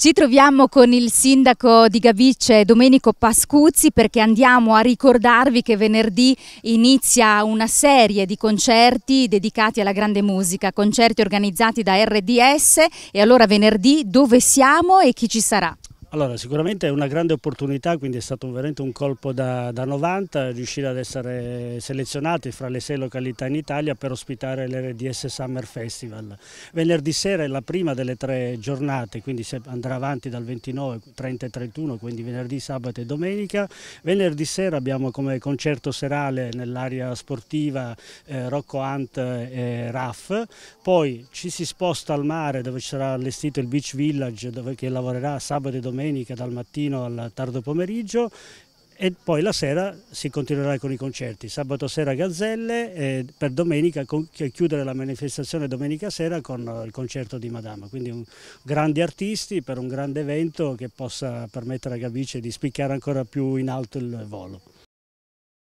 Ci troviamo con il sindaco di Gavice Domenico Pascuzzi perché andiamo a ricordarvi che venerdì inizia una serie di concerti dedicati alla grande musica, concerti organizzati da RDS e allora venerdì dove siamo e chi ci sarà? Allora, sicuramente è una grande opportunità, quindi è stato veramente un colpo da, da 90, riuscire ad essere selezionati fra le sei località in Italia per ospitare l'RDS Summer Festival. Venerdì sera è la prima delle tre giornate, quindi andrà avanti dal 29, 30 e 31, quindi venerdì, sabato e domenica. Venerdì sera abbiamo come concerto serale nell'area sportiva eh, Rocco Hunt e RAF, poi ci si sposta al mare dove sarà allestito il Beach Village dove, che lavorerà sabato e domenica domenica dal mattino al tardo pomeriggio e poi la sera si continuerà con i concerti, sabato sera Gazzelle e per domenica chiudere la manifestazione domenica sera con il concerto di Madama, quindi un, grandi artisti per un grande evento che possa permettere a Gabice di spiccare ancora più in alto il volo.